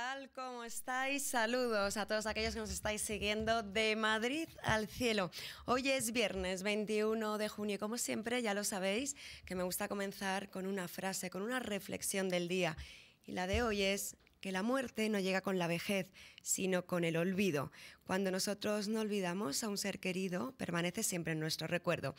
tal? ¿Cómo estáis? Saludos a todos aquellos que nos estáis siguiendo de Madrid al cielo. Hoy es viernes 21 de junio y como siempre ya lo sabéis que me gusta comenzar con una frase, con una reflexión del día. Y la de hoy es que la muerte no llega con la vejez, sino con el olvido. Cuando nosotros no olvidamos a un ser querido, permanece siempre en nuestro recuerdo.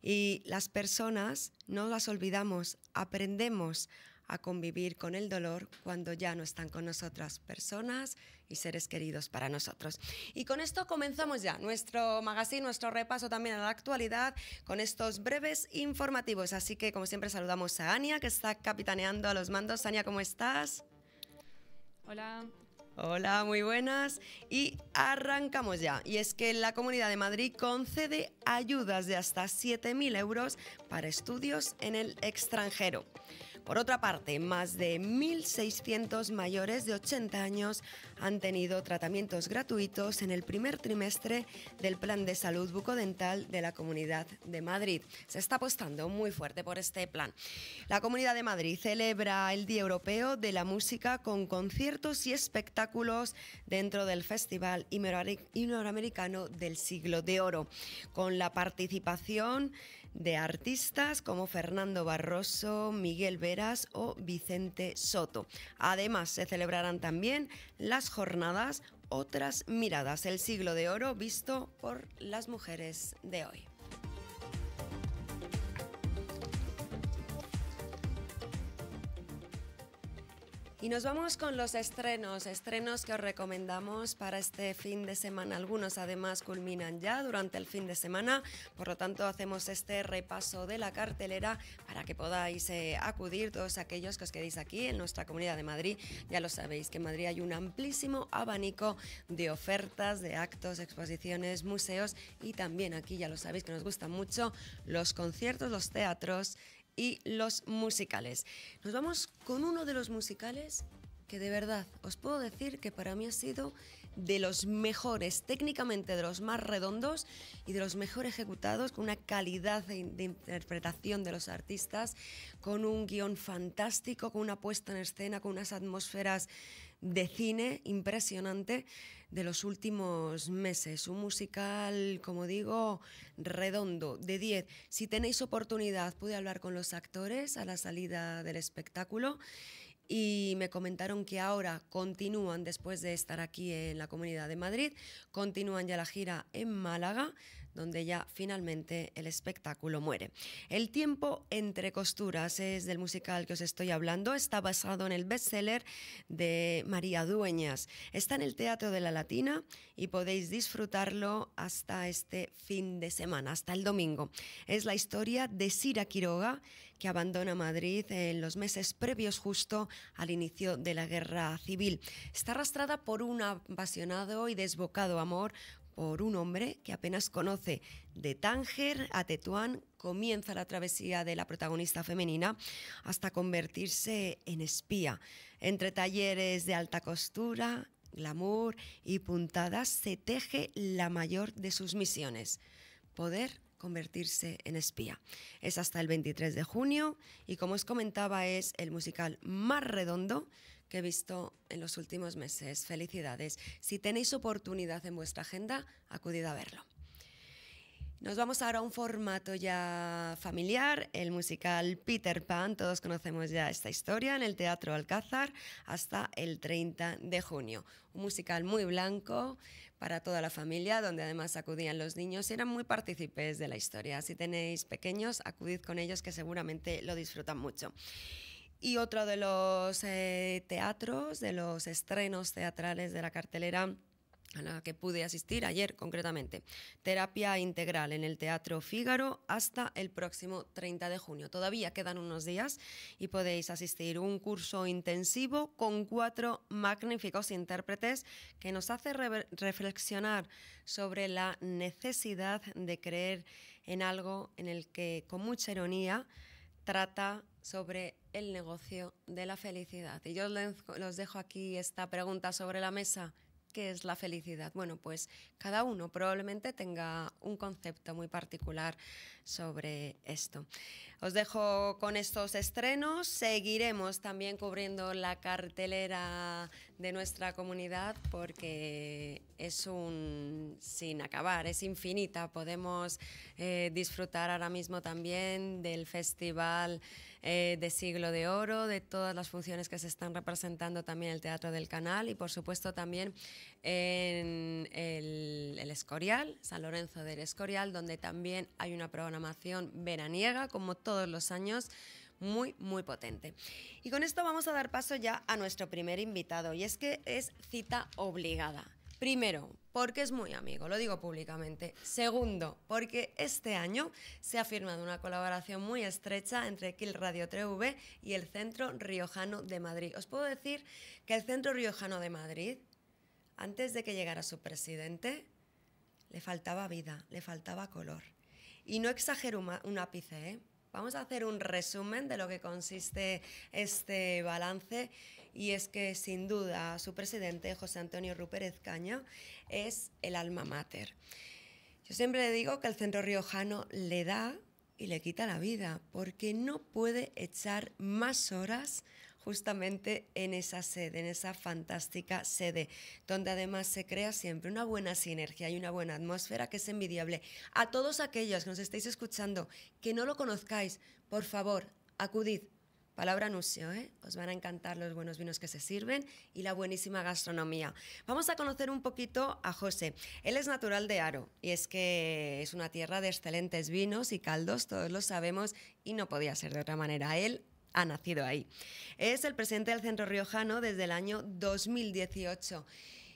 Y las personas no las olvidamos, aprendemos a convivir con el dolor cuando ya no están con nosotras personas y seres queridos para nosotros. Y con esto comenzamos ya nuestro magazine, nuestro repaso también a la actualidad con estos breves informativos. Así que como siempre saludamos a Ania que está capitaneando a los mandos. Ania, ¿cómo estás? Hola, Hola, muy buenas. Y arrancamos ya. Y es que la Comunidad de Madrid concede ayudas de hasta 7.000 euros para estudios en el extranjero. Por otra parte, más de 1.600 mayores de 80 años han tenido tratamientos gratuitos en el primer trimestre del Plan de Salud Bucodental de la Comunidad de Madrid. Se está apostando muy fuerte por este plan. La Comunidad de Madrid celebra el Día Europeo de la Música con conciertos y espectáculos dentro del Festival Iberoamericano del Siglo de Oro, con la participación de artistas como Fernando Barroso, Miguel Veras o Vicente Soto. Además, se celebrarán también las jornadas Otras miradas, el siglo de oro visto por las mujeres de hoy. Y nos vamos con los estrenos, estrenos que os recomendamos para este fin de semana. Algunos además culminan ya durante el fin de semana, por lo tanto hacemos este repaso de la cartelera para que podáis eh, acudir todos aquellos que os quedéis aquí en nuestra comunidad de Madrid. Ya lo sabéis que en Madrid hay un amplísimo abanico de ofertas, de actos, exposiciones, museos y también aquí ya lo sabéis que nos gustan mucho los conciertos, los teatros y los musicales. Nos vamos con uno de los musicales que de verdad os puedo decir que para mí ha sido de los mejores, técnicamente de los más redondos y de los mejor ejecutados, con una calidad de, interpretación de los artistas, con un guión fantástico, con una puesta en escena, con unas atmósferas de cine impresionante de los últimos meses. Un musical, como digo, redondo, de 10. Si tenéis oportunidad, pude hablar con los actores a la salida del espectáculo y me comentaron que ahora continúan, después de estar aquí en la Comunidad de Madrid, continúan ya la gira en Málaga, donde ya finalmente el espectáculo muere. El tiempo entre costuras es del musical que os estoy hablando, está basado en el bestseller de María Dueñas. Está en el Teatro de la Latina y podéis disfrutarlo hasta este fin de semana, hasta el domingo. Es la historia de Sira Quiroga, que abandona Madrid en los meses previos justo al inicio de la guerra civil. Está arrastrada por un apasionado y desbocado amor por un hombre que apenas conoce de Tánger a Tetuán, comienza la travesía de la protagonista femenina hasta convertirse en espía. Entre talleres de alta costura, glamour y puntadas se teje la mayor de sus misiones, poder convertirse en espía. Es hasta el 23 de junio y como os comentaba es el musical más redondo que he visto en los últimos meses. Felicidades. Si tenéis oportunidad en vuestra agenda, acudid a verlo. Nos vamos ahora a un formato ya familiar, el musical Peter Pan. Todos conocemos ya esta historia en el Teatro Alcázar hasta el 30 de junio. Un musical muy blanco para toda la familia, donde además acudían los niños y eran muy partícipes de la historia. Si tenéis pequeños, acudid con ellos que seguramente lo disfrutan mucho. Y otro de los eh, teatros, de los estrenos teatrales de la cartelera a la que pude asistir ayer concretamente. Terapia integral en el Teatro Fígaro hasta el próximo 30 de junio. Todavía quedan unos días y podéis asistir un curso intensivo con cuatro magníficos intérpretes que nos hace reflexionar sobre la necesidad de creer en algo en el que con mucha ironía trata sobre el negocio de la felicidad. Y yo los dejo aquí esta pregunta sobre la mesa. ¿Qué es la felicidad? Bueno, pues cada uno probablemente tenga un concepto muy particular sobre esto. Os dejo con estos estrenos. Seguiremos también cubriendo la cartelera de nuestra comunidad porque es un sin acabar, es infinita. Podemos eh, disfrutar ahora mismo también del festival. Eh, de Siglo de Oro, de todas las funciones que se están representando también en el Teatro del Canal y por supuesto también en el, el Escorial, San Lorenzo del Escorial, donde también hay una programación veraniega como todos los años muy, muy potente. Y con esto vamos a dar paso ya a nuestro primer invitado, y es que es cita obligada. Primero, porque es muy amigo, lo digo públicamente. Segundo, porque este año se ha firmado una colaboración muy estrecha entre Kill Radio 3V y el Centro Riojano de Madrid. Os puedo decir que el Centro Riojano de Madrid, antes de que llegara su presidente, le faltaba vida, le faltaba color. Y no exagero un ápice, ¿eh? Vamos a hacer un resumen de lo que consiste este balance y es que sin duda su presidente, José Antonio Rupérez Caña, es el alma mater. Yo siempre le digo que el centro riojano le da y le quita la vida porque no puede echar más horas justamente en esa sede, en esa fantástica sede, donde además se crea siempre una buena sinergia y una buena atmósfera que es envidiable. A todos aquellos que nos estáis escuchando, que no lo conozcáis, por favor, acudid, Palabra anuncio, ¿eh? Os van a encantar los buenos vinos que se sirven y la buenísima gastronomía. Vamos a conocer un poquito a José. Él es natural de Aro y es que es una tierra de excelentes vinos y caldos, todos lo sabemos, y no podía ser de otra manera. Él ha nacido ahí. Es el presidente del Centro Riojano desde el año 2018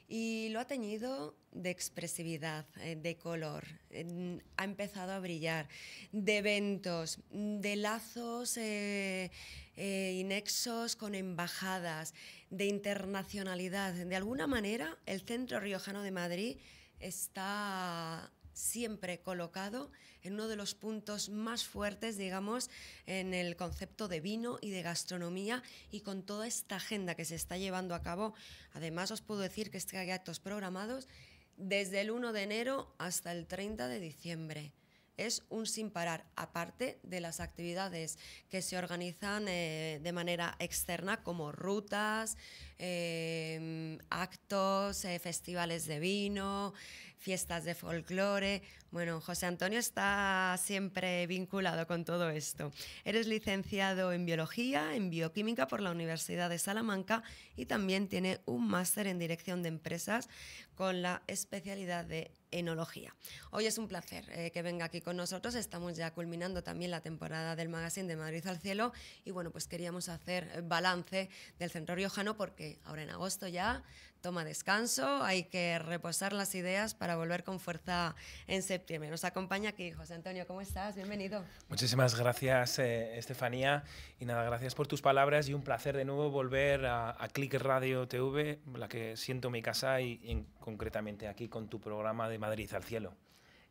y lo ha tenido de expresividad, eh, de color, eh, ha empezado a brillar, de eventos, de lazos eh, inexos con embajadas, de internacionalidad. De alguna manera, el Centro Riojano de Madrid está siempre colocado en uno de los puntos más fuertes, digamos, en el concepto de vino y de gastronomía y con toda esta agenda que se está llevando a cabo. Además, os puedo decir que este hay actos programados desde el 1 de enero hasta el 30 de diciembre es un sin parar, aparte de las actividades que se organizan eh, de manera externa como rutas, Em, actos, eh, festivales de vino, fiestas de folclore. Bueno, José Antonio está siempre vinculado con todo esto. Eres licenciado en biología, en bioquímica por la Universidad de Salamanca y también tiene un máster en dirección de empresas con la especialidad de enología. Hoy es un placer eh, que venga aquí con nosotros. Estamos ya culminando también la temporada del magazine de Madrid al Cielo y bueno, pues queríamos hacer balance del Centro Riojano porque ahora en agosto ya, toma descanso, hay que reposar las ideas para volver con fuerza en septiembre. Nos acompaña aquí José Antonio, ¿cómo estás? Bienvenido. Muchísimas gracias, eh, Estefanía. Y nada, gracias por tus palabras y un placer de nuevo volver a, Click Radio TV, la que siento mi casa y, concretamente aquí con tu programa de Madrid al Cielo.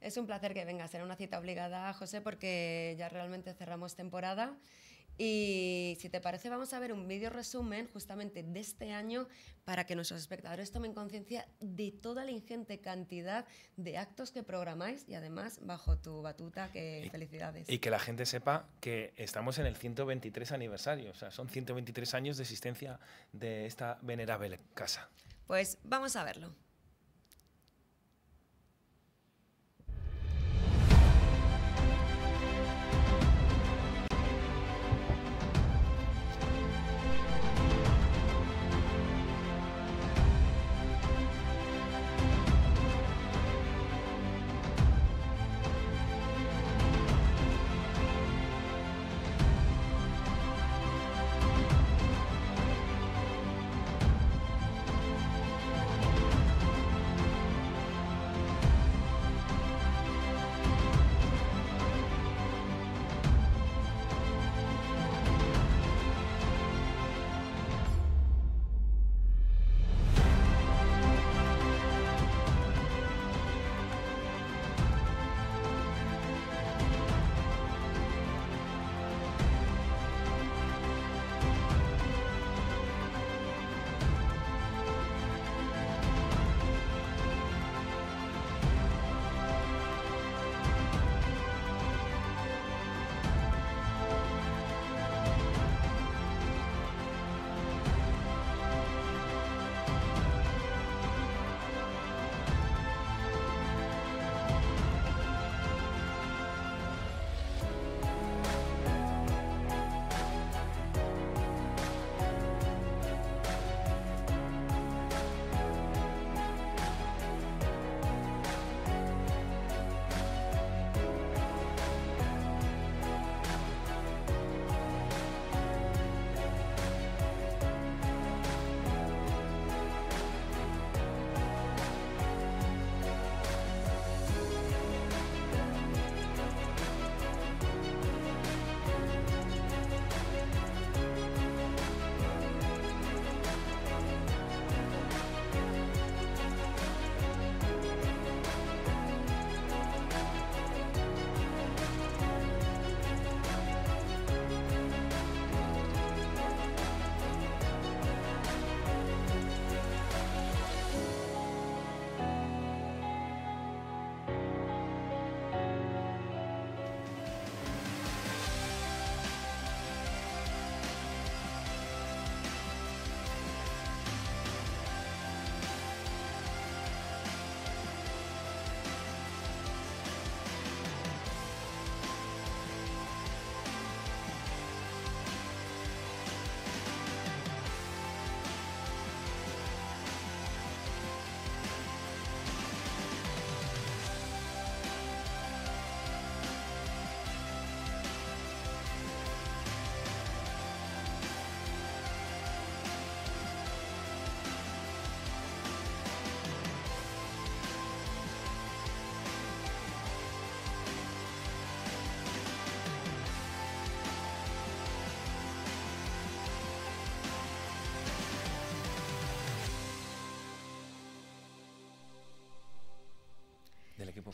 Es un placer que vengas, será una cita obligada, José, porque ya realmente cerramos temporada. Y si te parece, vamos a ver un vídeo resumen justamente de este año para que nuestros espectadores tomen conciencia de toda la ingente cantidad de actos que programáis y además bajo tu batuta, que felicidades. Y que la gente sepa que estamos en el 123 aniversario, o sea, son 123 años de existencia de esta venerable casa. Pues vamos a verlo.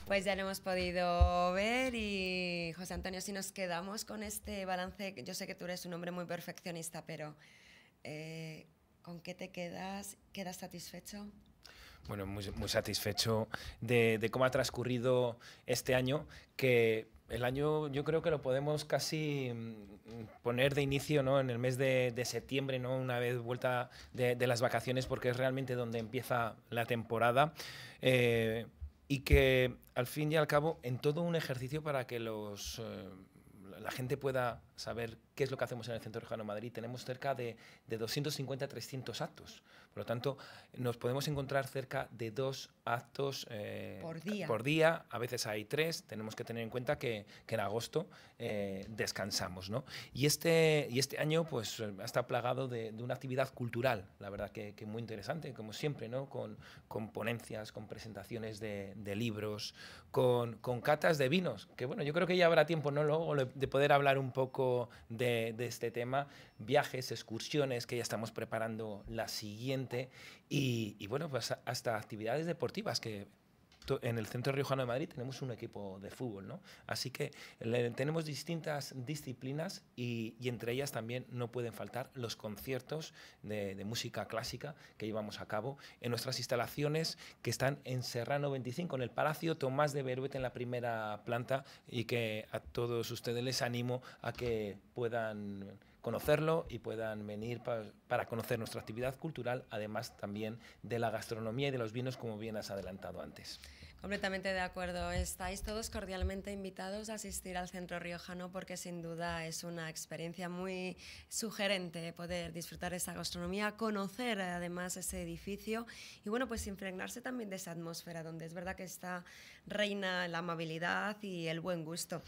Pues ya lo hemos podido ver y José Antonio, si nos quedamos con este balance, yo sé que tú eres un hombre muy perfeccionista, pero eh, ¿con qué te quedas? ¿Quedas satisfecho? Bueno, muy, satisfecho de, cómo ha transcurrido este año, que el año yo creo que lo podemos casi mm, poner de inicio en el mes de, septiembre, ¿no? una vez vuelta de, las vacaciones, porque es realmente donde empieza la temporada. Eh, y que al fin y al cabo en todo un ejercicio para que los, eh, la gente pueda saber qué es lo que hacemos en el Centro Regional de Madrid. Tenemos cerca de, 250 a 300 actos. Por lo tanto, nos podemos encontrar cerca de dos actos eh, por, día. por, día. A veces hay tres. Tenemos que tener en cuenta que, en agosto eh, descansamos. Y, este, y este año pues, está plagado de, una actividad cultural, la verdad que, muy interesante, como siempre, ¿no? con, con ponencias, con presentaciones de, de libros, con, con catas de vinos. Que bueno, yo creo que ya habrá tiempo ¿no? Luego de poder hablar un poco de, este tema, viajes, excursiones, que ya estamos preparando la siguiente, y, y bueno, pues hasta actividades deportivas que en el centro riojano de Madrid tenemos un equipo de fútbol, ¿no? Así que tenemos distintas disciplinas y, entre ellas también no pueden faltar los conciertos de, música clásica que llevamos a cabo en nuestras instalaciones que están en Serrano 25, en el Palacio Tomás de Beruet en la primera planta y que a todos ustedes les animo a que puedan conocerlo y puedan venir para conocer nuestra actividad cultural, además también de la gastronomía y de los vinos, como bien has adelantado antes. Completamente de acuerdo. Estáis todos cordialmente invitados a asistir al Centro Riojano porque sin duda es una experiencia muy sugerente poder disfrutar de esa gastronomía, conocer eh, además ese edificio y bueno, pues impregnarse también de esa atmósfera donde es verdad que está reina la amabilidad y el buen gusto.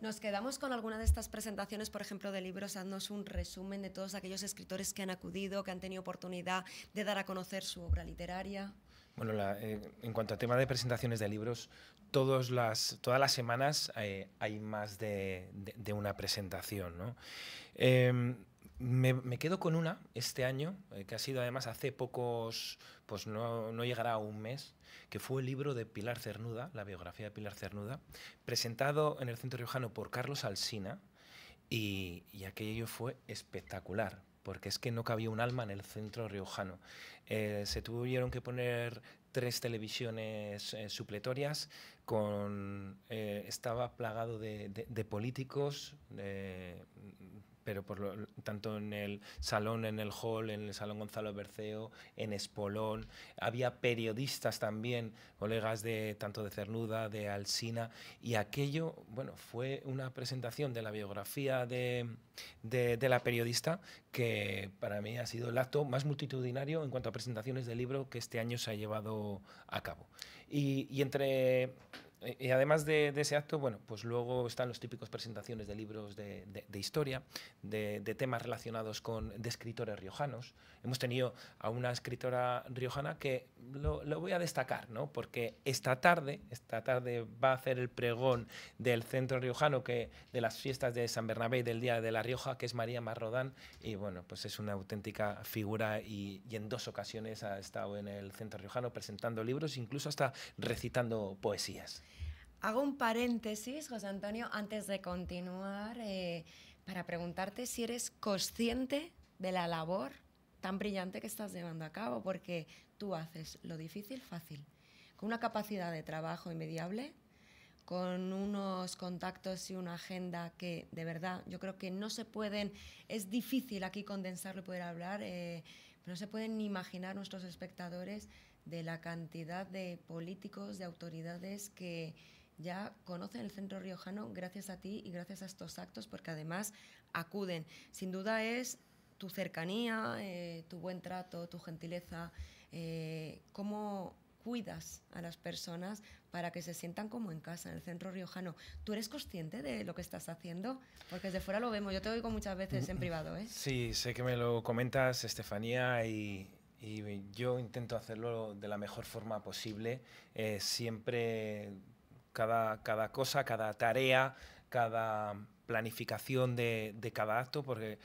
Nos quedamos con alguna de estas presentaciones, por ejemplo, de libros, haznos un resumen de todos aquellos escritores que han acudido, que han tenido oportunidad de dar a conocer su obra literaria. Bueno, eh, en cuanto a tema de presentaciones de libros, todas las, todas las semanas eh, hay más de, una presentación. Em, me, quedo con una este año, eh, que ha sido además hace pocos, pues no, no, llegará a un mes, que fue el libro de Pilar Cernuda, la biografía de Pilar Cernuda, presentado en el Centro Riojano por Carlos Alsina, y aquello fue espectacular, porque es que no cabía un alma en el centro riojano. Eh, se tuvieron que poner tres televisiones eh, supletorias, con, eh, estaba plagado de políticos, pero por lo, tanto en el salón, en el hall, en el salón Gonzalo Berceo, en Espolón, había periodistas también, colegas de tanto de Cernuda, de Alsina, y aquello, bueno, fue una presentación de la biografía de, la periodista que para mí ha sido el acto más multitudinario en cuanto a presentaciones del libro que este año se ha llevado a cabo. y entre eh, y además de, ese acto, bueno, pues luego están los típicos presentaciones de libros de, historia, de, temas relacionados con de escritores riojanos. Hemos tenido a una escritora riojana que lo, voy a destacar, ¿no? Porque esta tarde, esta tarde va a hacer el pregón del Centro Riojano que, de las fiestas de San Bernabé y del Día de la Rioja, que es María Marrodán, y bueno, pues es una auténtica figura y, en dos ocasiones ha estado en el Centro Riojano presentando libros, incluso hasta recitando poesías. Hago un paréntesis, José Antonio, antes de continuar, eh, para preguntarte si eres consciente de la labor tan brillante que estás llevando a cabo, porque tú haces lo difícil fácil, con una capacidad de trabajo inmediable, con unos contactos y una agenda que de verdad yo creo que no se pueden, es difícil aquí condensarlo y poder hablar, eh, pero no se pueden ni imaginar nuestros espectadores de la cantidad de políticos, de autoridades que ya conocen el centro riojano gracias a ti y gracias a estos actos, porque además acuden. Sin duda es tu cercanía, eh, tu buen trato, tu gentileza. Eh, cómo cuidas a las personas para que se sientan como en casa, en el centro riojano. ¿Tú eres consciente de lo que estás haciendo? Porque desde fuera lo vemos, yo te oigo muchas veces en privado. ¿eh? Sí, sé que me lo comentas, Estefanía, y, yo intento hacerlo de la mejor forma posible. Eh, siempre, cada, cada cosa, cada tarea, cada planificación de, cada acto, porque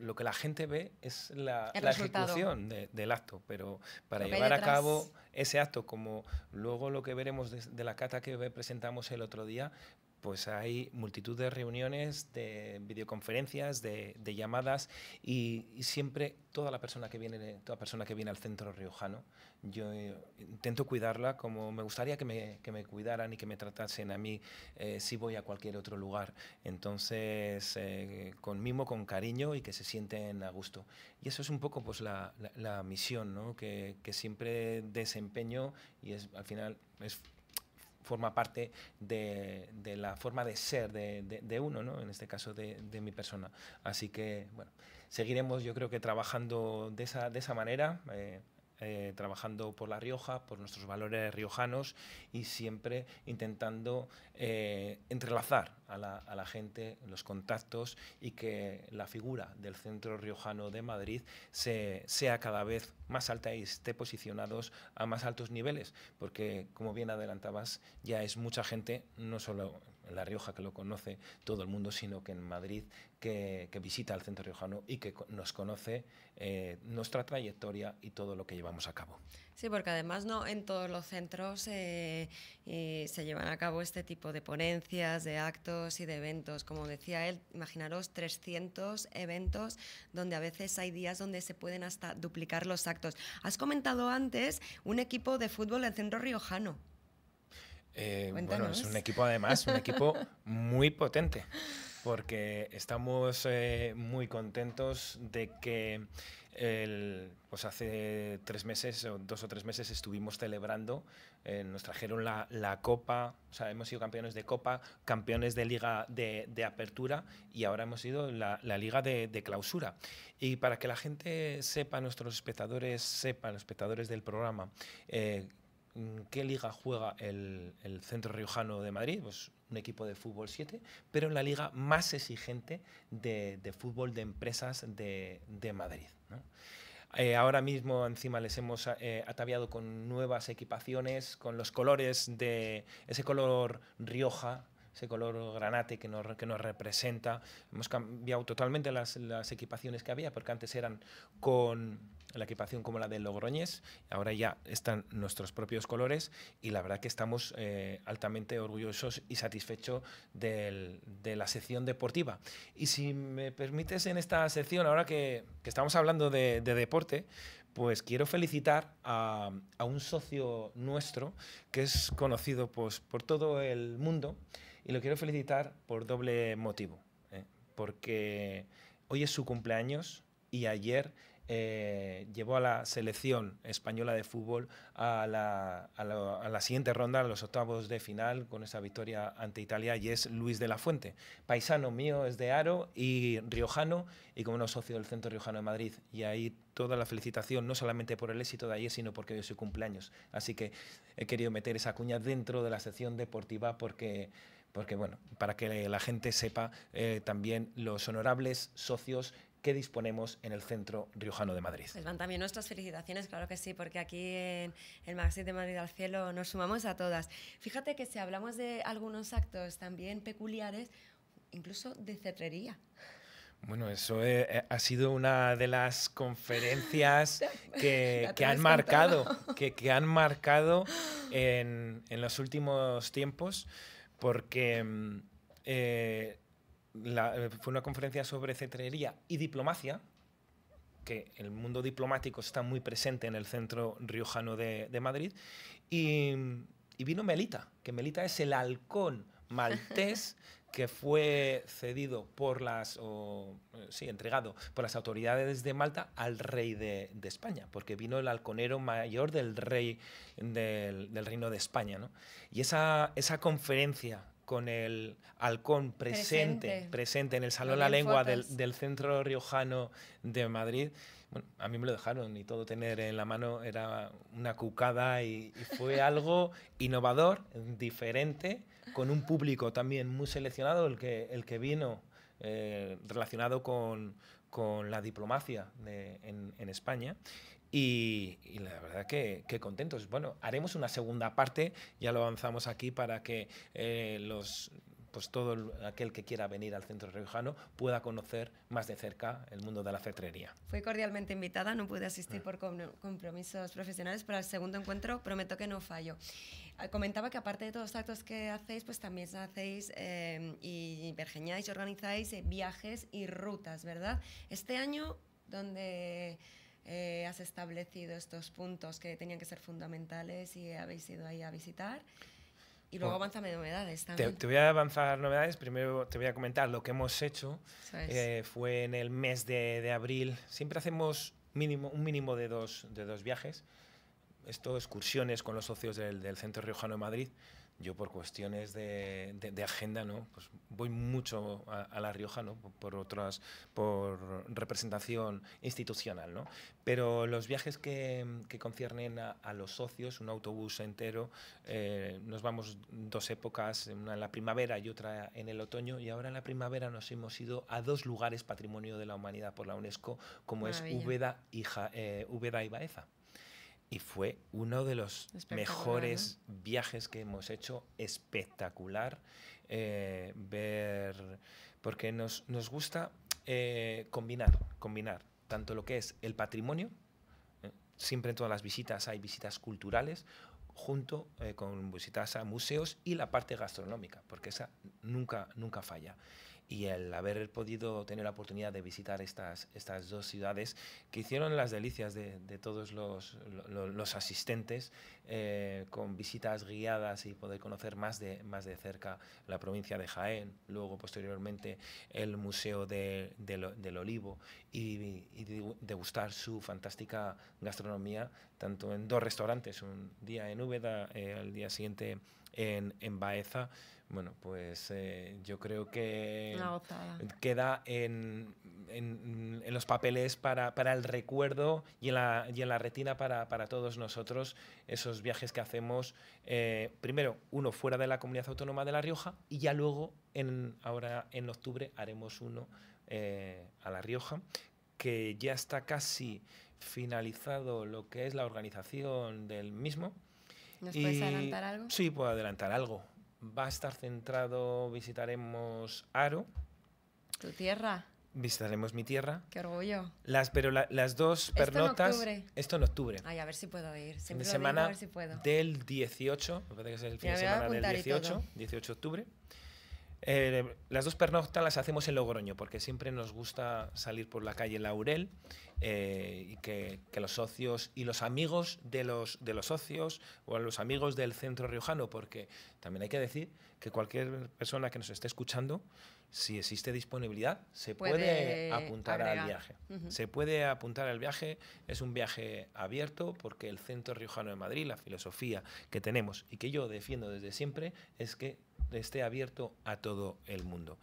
lo que la gente ve es la, ejecución del acto, pero para llevar a cabo ese acto, como luego lo que veremos de, de la cata que presentamos el otro día, pues hay multitud de reuniones, de videoconferencias, de, llamadas y, siempre toda la persona que viene, toda persona que viene al centro riojano, yo eh, intento cuidarla como me gustaría que me, que me cuidaran y que me tratasen a mí eh, si voy a cualquier otro lugar. Entonces, eh, con mimo, con cariño y que se sienten a gusto. Y eso es un poco pues la, la, misión ¿no? que, que siempre desempeño y es al final es forma parte de, la forma de ser de, uno, ¿no? en este caso de, mi persona. Así que, bueno, seguiremos yo creo que trabajando de esa, de esa manera. Eh, eh, trabajando por La Rioja, por nuestros valores riojanos y siempre intentando eh, entrelazar a la, gente los contactos y que la figura del Centro Riojano de Madrid se, sea cada vez más alta y esté posicionados a más altos niveles, porque como bien adelantabas, ya es mucha gente, no solo la Rioja, que lo conoce todo el mundo, sino que en Madrid, que, visita el centro riojano y que nos conoce eh, nuestra trayectoria y todo lo que llevamos a cabo. Sí, porque además no en todos los centros eh, eh, se llevan a cabo este tipo de ponencias, de actos y de eventos. Como decía él, imaginaros 300 eventos donde a veces hay días donde se pueden hasta duplicar los actos. Has comentado antes un equipo de fútbol en el centro riojano. Eh, bueno, es un equipo además, un equipo muy potente, porque estamos eh, muy contentos de que pues hace tres meses, o dos o tres meses, estuvimos celebrando, nos trajeron la, Copa, o sea, hemos sido campeones de Copa, campeones de Liga de, Apertura y ahora hemos sido la, Liga de, de, Clausura. Y para que la gente sepa, nuestros espectadores sepan, los espectadores del programa, eh, Mm, qué liga juega el, Centro Riojano de Madrid, pues un equipo de fútbol 7, pero en la liga más exigente de, fútbol de empresas de, Madrid. Eh, ahora mismo encima les hemos eh, ataviado con nuevas equipaciones, con los colores de ese color Rioja, ese color granate que nos, que nos representa. Hemos cambiado totalmente las equipaciones que había, porque antes eran con la equipación como la de Logroñés. Ahora ya están nuestros propios colores y la verdad que estamos eh, altamente orgullosos y satisfechos de la sección deportiva. Y si me permites en esta sección, ahora que, estamos hablando de, deporte, pues quiero felicitar a, un socio nuestro que es conocido pues, por todo el mundo y lo quiero felicitar por doble motivo. ¿eh? Porque hoy es su cumpleaños y ayer eh, llevó a la selección española de fútbol a la, siguiente ronda, a los octavos de final, con esa victoria ante Italia, y es Luis de la Fuente. Paisano mío, es de Aro y riojano, y como no socio del Centro Riojano de Madrid. Y ahí toda la felicitación, no solamente por el éxito de ayer, sino porque hoy es su cumpleaños. Así que he querido meter esa cuña dentro de la sección deportiva porque porque bueno, para que la gente sepa eh, también los honorables socios que disponemos en el Centro Riojano de Madrid. Pues van también nuestras felicitaciones, claro que sí, porque aquí en el Maxi de Madrid al Cielo nos sumamos a todas. Fíjate que si hablamos de algunos actos también peculiares, incluso de cetrería. Bueno, eso eh, eh, ha sido una de las conferencias que, han marcado, que, han marcado en, los últimos tiempos, porque mm, eh, eh, fue una conferencia sobre cetrería y diplomacia, que el mundo diplomático está muy presente en el centro riojano de, Madrid, y, vino Melita, que Melita es el halcón maltés que fue cedido por las, eh, sí, entregado por las autoridades de Malta al rey de, España, porque vino el halconero mayor del rey del, reino de España. Y esa, esa conferencia con el halcón presente, presente, en el Salón La Lengua del, del, Centro Riojano de Madrid. Bueno, a mí me lo dejaron y todo tener en la mano era una cucada y, fue algo innovador, diferente, con un público también muy seleccionado, el que, el que vino eh, relacionado con, con la diplomacia en, en, España y, la verdad que, contentos. Bueno, haremos una segunda parte, ya lo avanzamos aquí para que eh, los pues todo aquel que quiera venir al centro riojano pueda conocer más de cerca el mundo de la cetrería. Fui cordialmente invitada, no pude asistir ah. por compromisos profesionales, pero al segundo encuentro prometo que no fallo. Ah, comentaba que aparte de todos los actos que hacéis, pues también hacéis eh, y organizáis eh, viajes y rutas, ¿verdad? Este año, donde... Eh, has establecido estos puntos que tenían que ser fundamentales y habéis ido ahí a visitar. Y luego bueno, novedades también. Te, voy a avanzar novedades. Primero te voy a comentar lo que hemos hecho. Eh, fue en el mes de, abril. Siempre hacemos mínimo, un mínimo de dos, de dos viajes. Esto, excursiones con los socios del, del Centro Riojano de Madrid yo por cuestiones de, agenda no pues voy mucho a, la Rioja no por, otras por representación institucional no pero los viajes que, conciernen a, los socios un autobús entero eh, nos vamos dos épocas una en la primavera y otra en el otoño y ahora en la primavera nos hemos ido a dos lugares patrimonio de la humanidad por la UNESCO como es Úbeda y eh, Úbeda y Baeza y fue uno de los mejores viajes que hemos hecho, espectacular eh, ver, porque nos, gusta eh, combinar, combinar tanto lo que es el patrimonio, eh, siempre en todas las visitas hay visitas culturales, junto con visitas a museos y la parte gastronómica, porque esa nunca, nunca falla y el haber podido tener la oportunidad de visitar estas, estas dos ciudades que hicieron las delicias de, todos los, los, asistentes eh, con visitas guiadas y poder conocer más de, más de cerca la provincia de Jaén, luego posteriormente el Museo del Olivo y, degustar su fantástica gastronomía tanto en dos restaurantes, un día en Úbeda, eh, al el día siguiente en, en Baeza. Bueno, pues eh, yo creo que queda en, en, los papeles para, el recuerdo y en la, y en la retina para, todos nosotros esos viajes que hacemos, eh, primero uno fuera de la comunidad autónoma de La Rioja y ya luego en, ahora en octubre haremos uno eh, a La Rioja, que ya está casi finalizado lo que es la organización del mismo. ¿Nos puedes adelantar algo? Sí, puedo adelantar algo va a estar centrado, visitaremos Aro. ¿Tu tierra? Visitaremos mi tierra. Qué orgullo. Las, pero las dos pernotas. Esto en octubre. Esto en octubre. Ay, a ver si puedo ir. Siempre de semana digo, a ver si puedo. del 18, me parece que es el fin de semana del 18, 18 de octubre. Eh, las dos pernoctas las hacemos en Logroño, porque siempre nos gusta salir por la calle Laurel eh, y que, los socios y los amigos de los, de los socios o los amigos del centro riojano, porque también hay que decir que cualquier persona que nos esté escuchando, si existe disponibilidad, se puede, apuntar al viaje. Se puede apuntar al viaje, es un viaje abierto porque el Centro Riojano de Madrid, la filosofía que tenemos y que yo defiendo desde siempre, es que esté abierto a todo el mundo.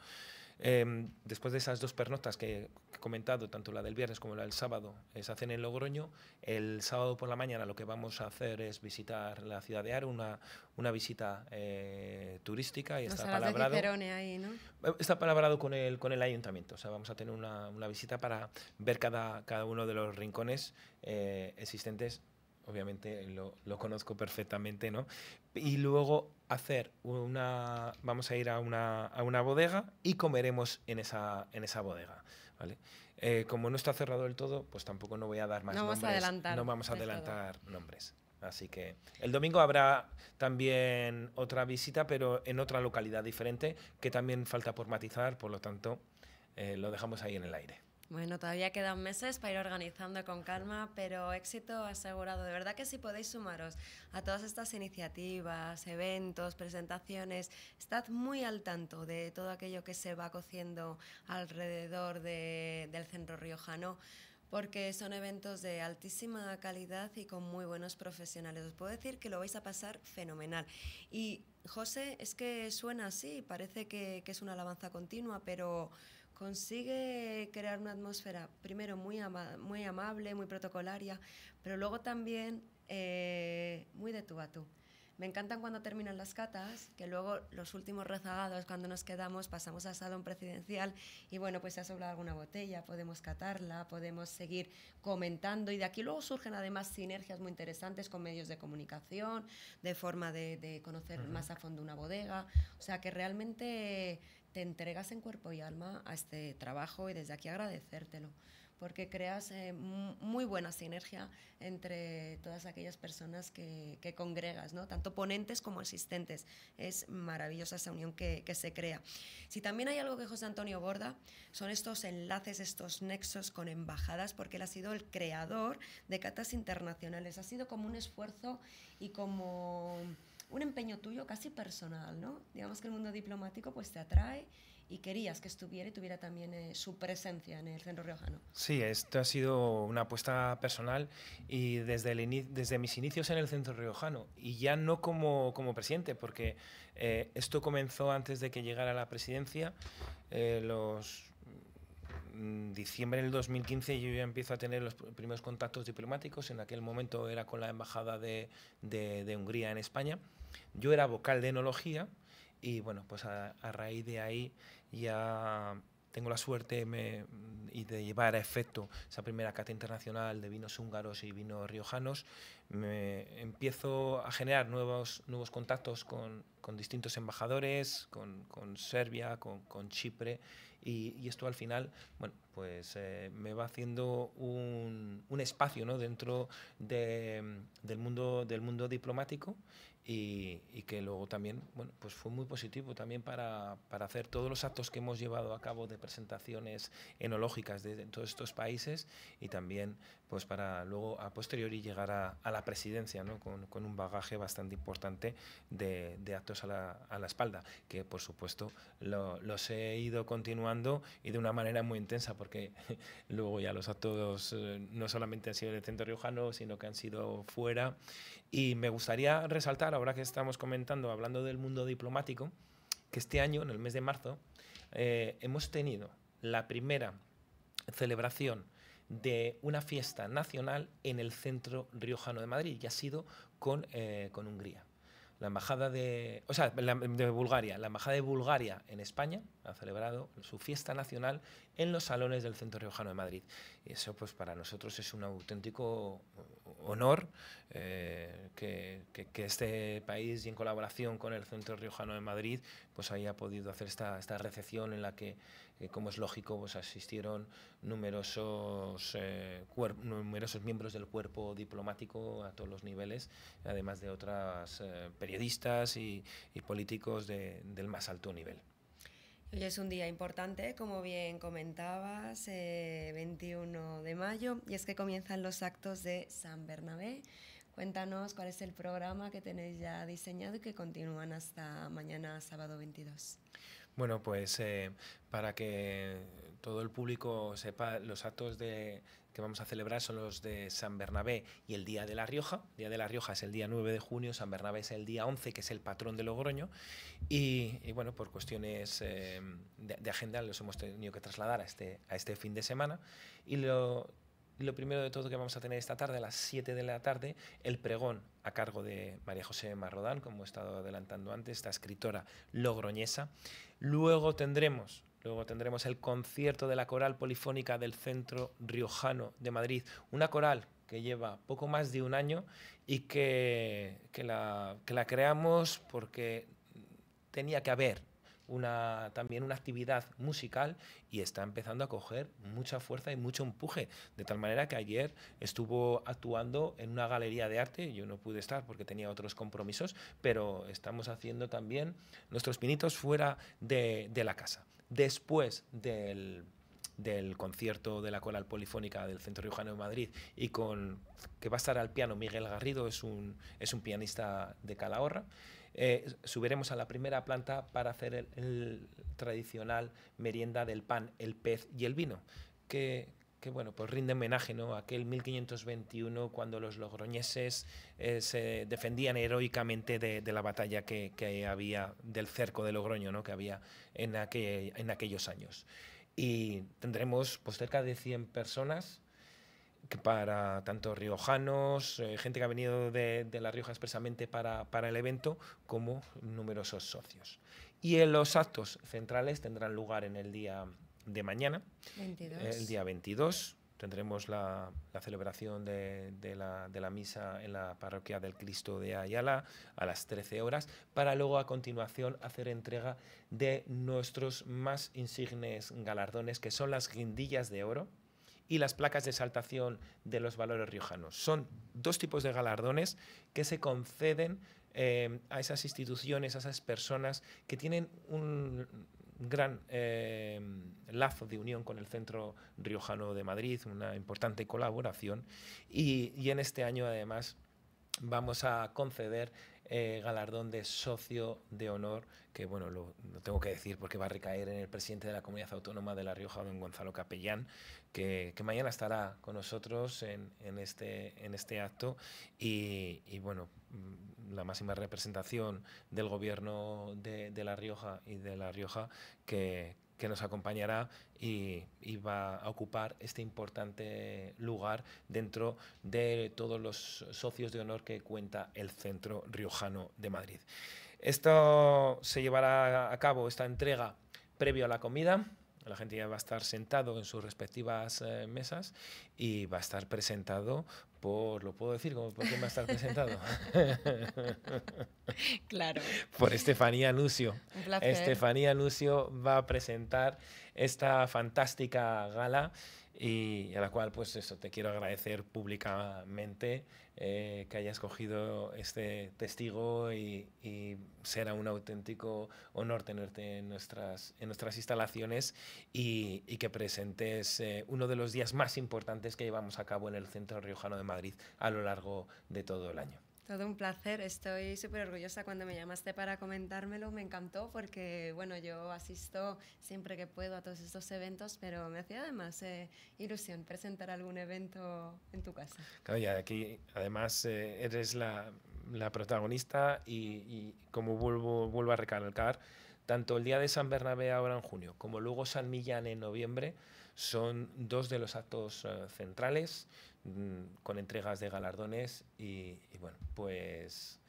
Em, después de esas dos pernotas que he comentado, tanto la del viernes como la del sábado, eh, se hacen en Logroño. El sábado por la mañana lo que vamos a hacer es visitar la ciudad de Aro, una, visita eh, turística. Y está, palabrado, ahí, ¿no? Eh, está palabrado con el, con el ayuntamiento. O sea, vamos a tener una, visita para ver cada, cada uno de los rincones existentes obviamente lo, lo, conozco perfectamente, ¿no? y luego hacer una vamos a ir a una, a una bodega y comeremos en esa en esa bodega vale eh, como no está cerrado del todo pues tampoco no voy a dar más nombres no vamos a adelantar nombres así que el domingo habrá también otra visita pero en otra localidad diferente que también falta por matizar por lo tanto eh, lo dejamos ahí en el aire bueno, todavía quedan meses para ir organizando con calma, pero éxito asegurado. De verdad que si podéis sumaros a todas estas iniciativas, eventos, presentaciones, estad muy al tanto de todo aquello que se va cociendo alrededor del centro riojano porque son eventos de altísima calidad y con muy buenos profesionales. Os puedo decir que lo vais a pasar fenomenal. Y José, es que suena así, parece que, que es una alabanza continua, pero consigue crear una atmósfera, primero, muy, muy amable, muy protocolaria, pero luego también eh, muy de tú a tú. Me encantan cuando terminan las catas, que luego los últimos rezagados, cuando nos quedamos, pasamos al salón presidencial y bueno, pues se ha sobrado alguna botella, podemos catarla, podemos seguir comentando y de aquí luego surgen además sinergias muy interesantes con medios de comunicación, de forma de, conocer más a fondo una bodega, o sea que realmente te entregas en cuerpo y alma a este trabajo y desde aquí agradecértelo, porque creas eh, muy buena sinergia entre todas aquellas personas que, que, congregas, ¿no? tanto ponentes como asistentes. Es maravillosa esa unión que, que se crea. Si también hay algo que José Antonio Borda, son estos enlaces, estos nexos con embajadas, porque él ha sido el creador de catas internacionales. Ha sido como un esfuerzo y como un empeño tuyo casi personal, ¿no? Digamos que el mundo diplomático pues te atrae y querías que estuviera y tuviera también eh, su presencia en el centro riojano. Sí, esto ha sido una apuesta personal y desde, desde mis inicios en el centro riojano y ya no como, presidente, porque eh, esto comenzó antes de que llegara la presidencia, eh, los mm, diciembre del 2015 yo ya empiezo a tener los primeros contactos diplomáticos. En aquel momento era con la embajada de Hungría en España. Yo era vocal de enología y bueno, pues a, raíz de ahí ya tengo la suerte y de llevar a efecto esa primera cata internacional de vinos húngaros y vinos riojanos, me empiezo a generar nuevos, nuevos contactos con, con distintos embajadores, con, con Serbia, con, con Chipre, y, esto al final, bueno, pues eh, me va haciendo un, un espacio ¿no? dentro de, del, mundo, del mundo diplomático y, que luego también bueno, pues fue muy positivo también para, hacer todos los actos que hemos llevado a cabo de presentaciones enológicas de, de todos estos países y también pues para luego a posteriori llegar a, la presidencia ¿no? con, un bagaje bastante importante de, actos a la, espalda, que por supuesto los he ido continuando y de una manera muy intensa, porque luego ya los actos eh, no solamente han sido en el centro riojano, sino que han sido fuera. Y me gustaría resaltar, ahora que estamos comentando, hablando del mundo diplomático, que este año, en el mes de marzo, eh, hemos tenido la primera celebración de una fiesta nacional en el centro riojano de Madrid, y ha sido con, eh, Hungría. La embajada de, o sea, Bulgaria, la embajada de Bulgaria en España ha celebrado su fiesta nacional en los salones del Centro Riojano de Madrid. Y eso, pues, para nosotros es un auténtico honor eh, que, este país y en colaboración con el Centro Riojano de Madrid, pues, haya podido hacer esta, esta recepción en la que eh, como es lógico, pues, asistieron numerosos, eh, numerosos miembros del cuerpo diplomático a todos los niveles, además de otras eh, periodistas y, políticos del más alto nivel. Hoy es un día importante, como bien comentabas, 21 de mayo, y es que comienzan los actos de San Bernabé, Cuéntanos cuál es el programa que tenéis ya diseñado y que continúan hasta mañana sábado 22. Bueno, pues eh, para que todo el público sepa, los actos que vamos a celebrar son los de San Bernabé y el Día de la Rioja. El Día de la Rioja es el día 9 de junio, San Bernabé es el día 11, que es el patrón de Logroño. Y, bueno, por cuestiones eh, de, agenda los hemos tenido que trasladar este, a este, fin de semana. Y lo, lo primero de todo que vamos a tener esta tarde, a las 7 de la tarde, el pregón a cargo de María José Marrodán, como he estado adelantando antes, esta escritora logroñesa. Luego tendremos, luego tendremos el concierto de la coral polifónica del Centro Riojano de Madrid, una coral que lleva poco más de un año y que, que, la, que la creamos porque tenía que haber también una actividad musical y está empezando a coger mucha fuerza y mucho empuje. De tal manera que ayer estuvo actuando en una galería de arte, yo no pude estar porque tenía otros compromisos, pero estamos haciendo también nuestros pinitos fuera de, la casa. Después del concierto de la coral polifónica del Centro Riojano de Madrid y con que va a estar al piano Miguel Garrido, es es un pianista de Calahorra. Eh, subiremos a la primera planta para hacer el, tradicional merienda del pan, el pez y el vino, que, bueno, pues rinde homenaje ¿no? a aquel 1521 cuando los logroñeses eh, se defendían heroicamente de, la batalla que, había, del cerco de Logroño ¿no? que había en, aquel, en aquellos años. Y tendremos pues, cerca de 100 personas para tanto riojanos, eh, gente que ha venido de, La Rioja expresamente para, el evento, como numerosos socios. Y los actos centrales tendrán lugar en el día de mañana, el día 22. Tendremos la, celebración de, la, de, la, misa en la parroquia del Cristo de Ayala a las 13 horas, para luego a continuación hacer entrega de nuestros más insignes galardones, que son las guindillas de oro, y las placas de exaltación de los valores riojanos. Son dos tipos de galardones que se conceden eh, a esas instituciones, a esas personas que tienen un gran eh, lazo de unión con el Centro Riojano de Madrid, una importante colaboración. Y, y en este año, además, vamos a conceder eh, galardón de socio de honor, que bueno, lo, tengo que decir porque va a recaer en el presidente de la Comunidad Autónoma de La Rioja, don Gonzalo Capellán, que, mañana estará con nosotros en, este, en este acto y, bueno, mm, la máxima representación del gobierno de, de La Rioja y de La Rioja que, que nos acompañará y, va a ocupar este importante lugar dentro de todos los socios de honor que cuenta el Centro Riojano de Madrid. Esto se llevará a cabo, esta entrega, previo a la comida. La gente ya va a estar sentado en sus respectivas eh, mesas y va a estar presentado por, lo puedo decir, ¿por qué a estar presentado? claro. Por Estefanía Lucio. Estefanía Lucio va a presentar esta fantástica gala y a la cual pues eso, te quiero agradecer públicamente eh, que hayas cogido este testigo y, será un auténtico honor tenerte en nuestras, en nuestras instalaciones y, que presentes eh, uno de los días más importantes que llevamos a cabo en el Centro Riojano de Madrid a lo largo de todo el año. Todo un placer, estoy súper orgullosa cuando me llamaste para comentármelo, me encantó porque bueno, yo asisto siempre que puedo a todos estos eventos, pero me hacía además eh, ilusión presentar algún evento en tu casa. Claro, y aquí además eh, eres la, protagonista y, como vuelvo, a recalcar, tanto el día de San Bernabé ahora en junio como luego San Millán en noviembre son dos de los actos eh, centrales Mm, con entregas de galardones y, bueno, pues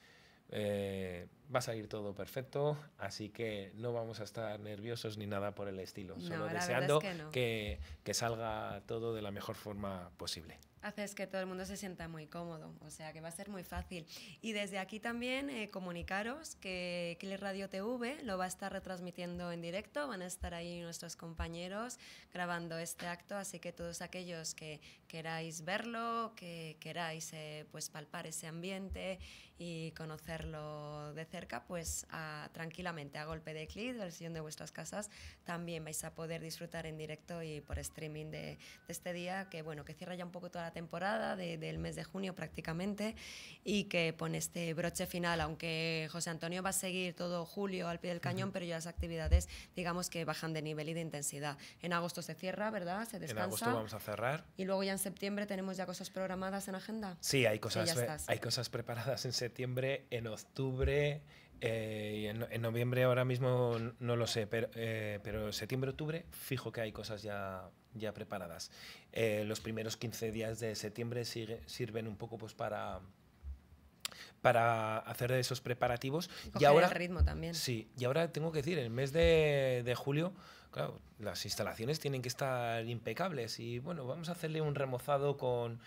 eh, va a salir todo perfecto, así que no vamos a estar nerviosos ni nada por el estilo, solo deseando que salga todo de la mejor forma posible haces que todo el mundo se sienta muy cómodo, o sea que va a ser muy fácil. Y desde aquí también eh, comunicaros que la Radio TV lo va a estar retransmitiendo en directo, van a estar ahí nuestros compañeros grabando este acto, así que todos aquellos que queráis verlo, que queráis eh, pues palpar ese ambiente y conocerlo de cerca, pues tranquilamente a golpe de clic del sillón de vuestras casas también vais a poder disfrutar en directo y por streaming de, este día que bueno que cierra ya un poco toda la temporada del mes de junio prácticamente y que pone este broche final, aunque José Antonio va a seguir todo julio al pie del cañón, pero ya las actividades digamos que bajan de nivel y de intensidad. En agosto se cierra, ¿verdad? Se descansa. En agosto vamos a cerrar. Y luego ya en septiembre tenemos ya cosas programadas en agenda. Sí, hay cosas, hay cosas preparadas en septiembre septiembre, en octubre eh, y en, noviembre ahora mismo no lo sé, eh, pero, septiembre, octubre, fijo que hay cosas ya, ya preparadas. Eh, los primeros 15 días de septiembre sirven un poco pues para para hacer esos preparativos. y ahora Sí, y ahora tengo que decir, en el mes de julio las instalaciones tienen que estar impecables y bueno, vamos a hacerle un remozado con,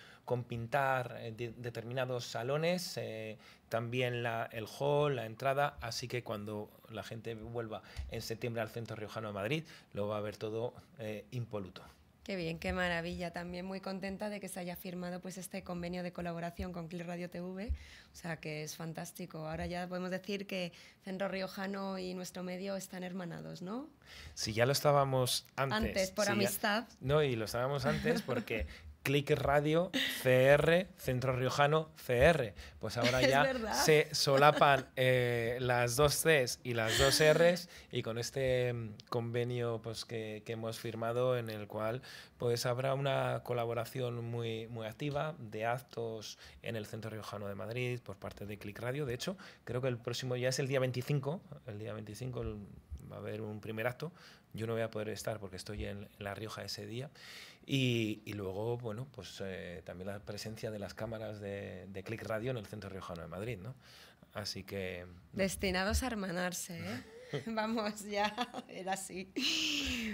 pintar eh, determinados salones, eh, también el hall, la entrada, así que cuando la gente vuelva en septiembre al Centro Riojano de Madrid, lo va a ver todo eh, impoluto. Qué bien, qué maravilla. También muy contenta de que se haya firmado pues este convenio de colaboración con Clear Radio TV, o sea que es fantástico. Ahora ya podemos decir que Centro Riojano y nuestro medio están hermanados, ¿no? Si ya lo estábamos antes. Antes, por amistad. No, y lo estábamos antes porque Click Radio CR, Centro Riojano CR. Pues ahora ya se solapan eh, las dos Cs y las dos Rs y con este mm, convenio pues, que, hemos firmado en el cual pues, habrá una colaboración muy, muy activa de actos en el Centro Riojano de Madrid por parte de Click Radio. De hecho, creo que el próximo ya es el día 25, el día 25 va a haber un primer acto. Yo no voy a poder estar porque estoy en La Rioja ese día. Y, luego, bueno, pues eh, también la presencia de las cámaras de, de, Click Radio en el Centro Riojano de Madrid, ¿no? Así que... Destinados a hermanarse, ¿eh? Vamos, ya era así.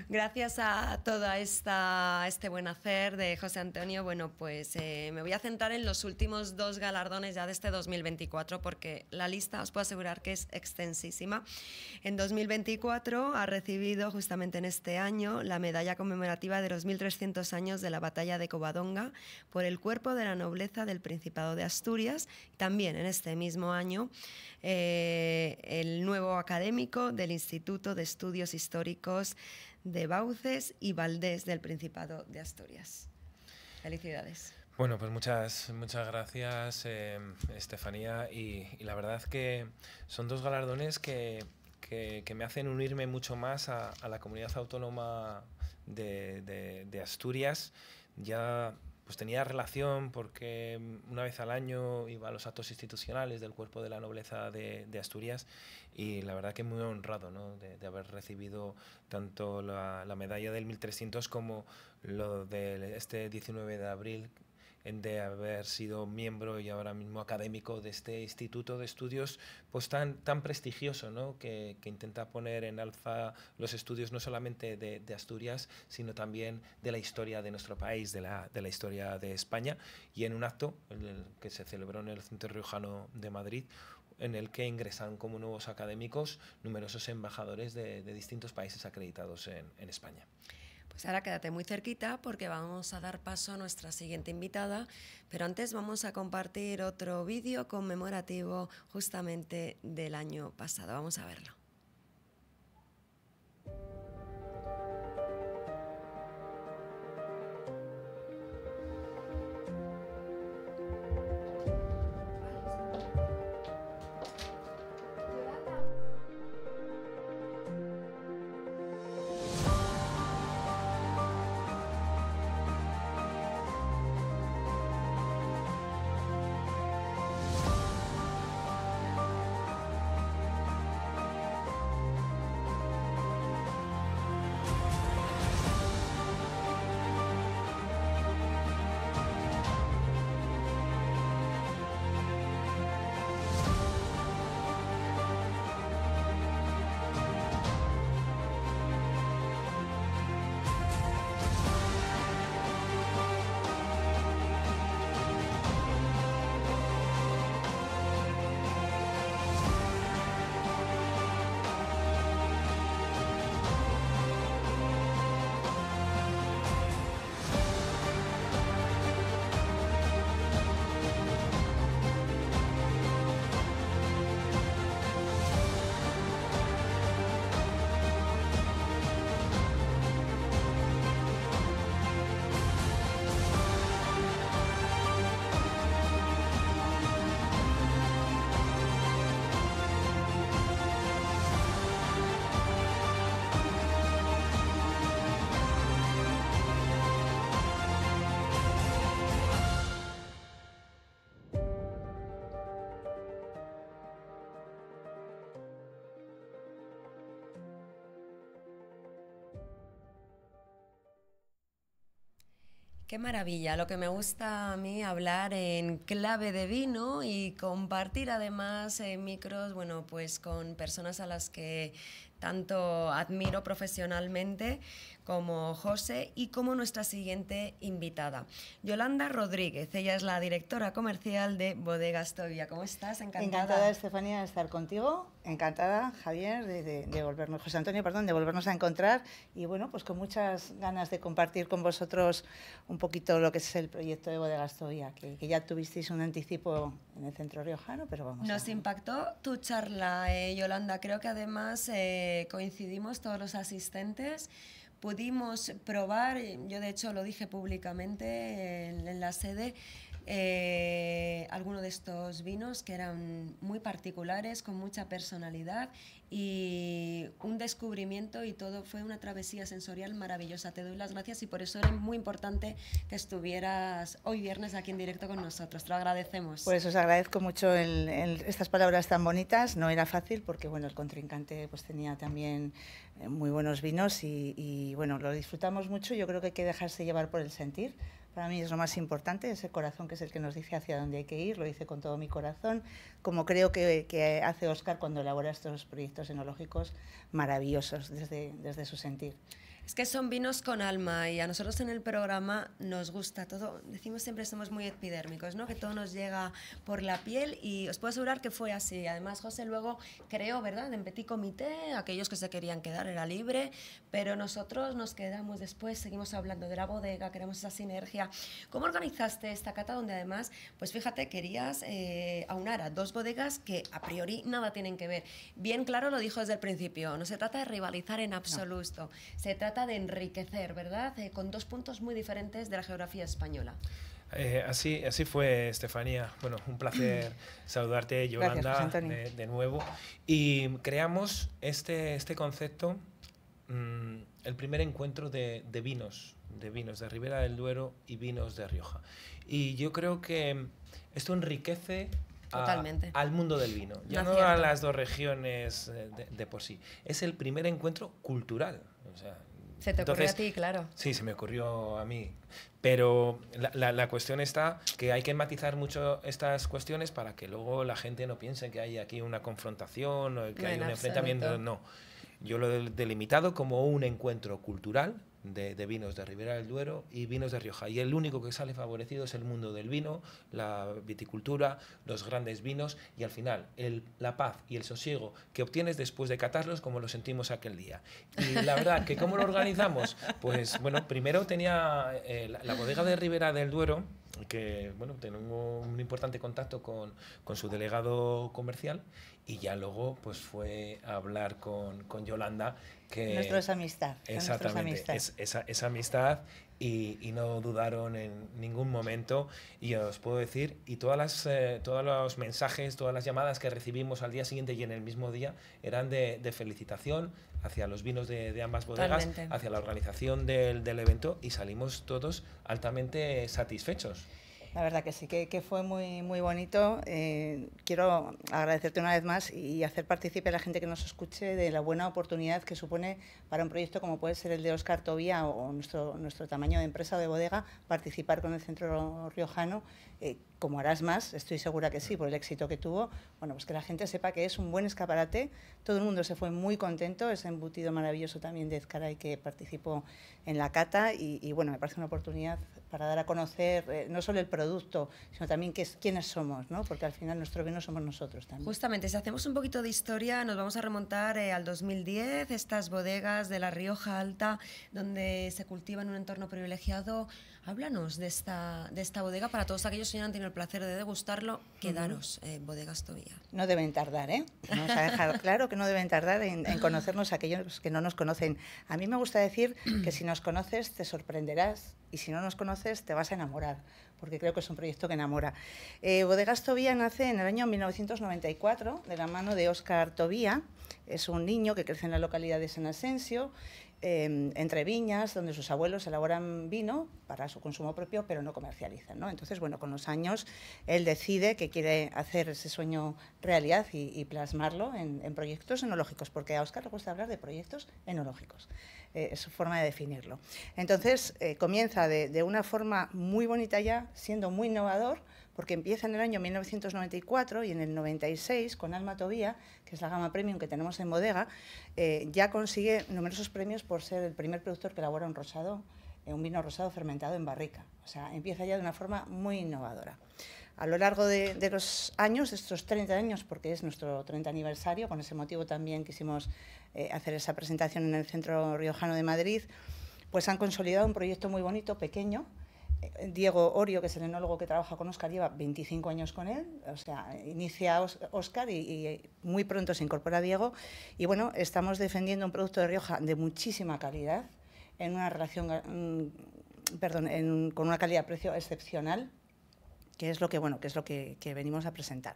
Gracias a todo esta, este buen hacer de José Antonio, bueno, pues eh, me voy a centrar en los últimos dos galardones ya de este 2024, porque la lista os puedo asegurar que es extensísima. En 2024 ha recibido justamente en este año la medalla conmemorativa de los 1.300 años de la batalla de Covadonga por el cuerpo de la nobleza del Principado de Asturias. También en este mismo año eh, el nuevo académico del Instituto de Estudios Históricos de Bauces y Valdés del Principado de Asturias. Felicidades. Bueno, pues muchas, muchas gracias, eh, Estefanía. Y, la verdad que son dos galardones que, que, me hacen unirme mucho más a, la comunidad autónoma de, de Asturias. Ya pues tenía relación porque una vez al año iba a los actos institucionales del cuerpo de la nobleza de, Asturias y la verdad que muy honrado de, haber recibido tanto la, la medalla del 1300 como lo de este 19 de abril de haber sido miembro y ahora mismo académico de este instituto de estudios pues tan, tan prestigioso, que, intenta poner en alza los estudios no solamente de, Asturias, sino también de la historia de nuestro país, de la, de la historia de España, y en un acto que se celebró en el Centro Riojano de Madrid, en el que ingresan como nuevos académicos numerosos embajadores de, distintos países acreditados en, en España. Pues ahora quédate muy cerquita porque vamos a dar paso a nuestra siguiente invitada, pero antes vamos a compartir otro vídeo conmemorativo justamente del año pasado. Vamos a verlo. Qué maravilla, lo que me gusta a mí hablar en clave de vino y compartir además en eh, micros, bueno, pues con personas a las que tanto admiro profesionalmente como José y como nuestra siguiente invitada, Yolanda Rodríguez. Ella es la directora comercial de Bodegas ¿Cómo estás? Encantada. Encantada, Estefanía, de estar contigo. Encantada, Javier, de, volvernos, José Antonio, perdón, de volvernos a encontrar y bueno, pues con muchas ganas de compartir con vosotros un poquito lo que es el proyecto de Bodegas que, ya tuvisteis un anticipo en el centro riojano, pero vamos. Nos impactó tu charla, eh, Yolanda. Creo que además eh, eh, coincidimos todos los asistentes pudimos probar, yo de hecho lo dije públicamente en, la sede, eh, algunos de estos vinos que eran muy particulares, con mucha personalidad y un descubrimiento y todo fue una travesía sensorial maravillosa. Te doy las gracias y por eso era muy importante que estuvieras hoy viernes aquí en directo con nosotros. Te lo agradecemos. Pues os agradezco mucho estas palabras tan bonitas. No era fácil porque bueno, el contrincante pues, tenía también eh, muy buenos vinos y, y bueno, lo disfrutamos mucho. Yo creo que hay que dejarse llevar por el sentir para mí es lo más importante, ese corazón que es el que nos dice hacia dónde hay que ir, lo dice con todo mi corazón, como creo que, hace Oscar cuando elabora estos proyectos enológicos maravillosos desde su sentir. Es que son vinos con alma y a nosotros en el programa nos gusta todo. Decimos siempre somos muy epidérmicos, ¿no? Que todo nos llega por la piel y os puedo asegurar que fue así. Además, José luego creó, ¿verdad? En Petit Comité, aquellos que se querían quedar era libre, pero nosotros nos quedamos después, seguimos hablando de la bodega, queremos esa sinergia. ¿Cómo organizaste esta cata donde además, pues fíjate, querías eh, aunar a dos bodegas que a priori nada tienen que ver? Bien claro lo dijo desde el principio, no se trata de rivalizar en absoluto, se trata de enriquecer, ¿verdad? Eh, con dos puntos muy diferentes de la geografía española. Eh, así, así fue, Estefanía. Bueno, un placer saludarte, Yolanda, de, nuevo. Y creamos este, este concepto, mm, el primer encuentro de, vinos, de vinos de Ribera del Duero y vinos de Rioja. Y yo creo que esto enriquece al mundo del vino, ya no, a las dos regiones eh, de, de por sí. Es el primer encuentro cultural. O sea, se te ocurrió a ti, claro. Sí, se me ocurrió a mí. Pero la, cuestión está que hay que matizar mucho estas cuestiones para que luego la gente no piense que hay aquí una confrontación o que hay un enfrentamiento. No. Yo lo he delimitado como un encuentro cultural de, vinos de Ribera del Duero y vinos de Rioja. Y el único que sale favorecido es el mundo del vino, la viticultura, los grandes vinos y al final la paz y el sosiego que obtienes después de catarlos como lo sentimos aquel día. Y la verdad que cómo lo organizamos, pues bueno, primero tenía eh, la bodega de Ribera del Duero que bueno, tengo un importante contacto con, con, su delegado comercial y ya luego pues fue a hablar con, con Yolanda que... es amistad. Exactamente, es, esa, amistad y, y, no dudaron en ningún momento y os puedo decir, y todas las, eh, todos los mensajes, todas las llamadas que recibimos al día siguiente y en el mismo día eran de, de felicitación, hacia los vinos de, ambas bodegas, hacia la organización del, evento y salimos todos altamente satisfechos. La verdad que sí, que, fue muy, muy bonito. Eh, quiero agradecerte una vez más y hacer partícipe a la gente que nos escuche de la buena oportunidad que supone para un proyecto como puede ser el de Oscar Tobía o, nuestro, nuestro tamaño de empresa o de bodega participar con el Centro Riojano, eh, como harás más, estoy segura que sí, por el éxito que tuvo, bueno, pues que la gente sepa que es un buen escaparate. Todo el mundo se fue muy contento, ese embutido maravilloso también de Ezcaray que participó en la cata y, bueno, me parece una oportunidad para dar a conocer eh, no solo el producto, sino también es, quiénes somos, ¿no? porque al final nuestro vino somos nosotros también. Justamente, si hacemos un poquito de historia, nos vamos a remontar eh, al 2010, estas bodegas de la Rioja Alta, donde se cultiva en un entorno privilegiado. Háblanos de esta, de esta bodega para todos aquellos que no han tenido placer de degustarlo, quedaros en Bodegas Tobía. No deben tardar, ¿eh? Vamos a dejar claro que no deben tardar en, conocernos aquellos que no nos conocen. A mí me gusta decir que si nos conoces te sorprenderás y si no nos conoces te vas a enamorar, porque creo que es un proyecto que enamora. Eh, Bodegas Tobía nace en el año 1994 de la mano de Óscar Tobía, es un niño que crece en la localidad de San Asensio Em, entre viñas donde sus abuelos elaboran vino para su consumo propio, pero no comercializan. ¿no? Entonces, bueno, con los años él decide que quiere hacer ese sueño realidad y, plasmarlo en, proyectos enológicos, porque a Oscar le gusta hablar de proyectos enológicos, eh, es su forma de definirlo. Entonces, eh, comienza de una forma muy bonita ya, siendo muy innovador, porque empieza en el año 1994 y en el 96 con Alma Tobía, que es la gama premium que tenemos en bodega, eh, ya consigue numerosos premios por ser el primer productor que elabora un rosado, eh, un vino rosado fermentado en barrica. O sea, empieza ya de una forma muy innovadora. A lo largo de, los años, de estos 30 años, porque es nuestro 30 aniversario, con ese motivo también quisimos eh, hacer esa presentación en el Centro Riojano de Madrid, pues han consolidado un proyecto muy bonito, pequeño, Diego Orio, que es el enólogo que trabaja con Oscar, lleva 25 años con él, o sea, inicia Oscar y, muy pronto se incorpora Diego. Y bueno, estamos defendiendo un producto de Rioja de muchísima calidad, en una relación, mm, perdón, con una calidad-precio excepcional, que es lo que, bueno, que, es lo que venimos a presentar.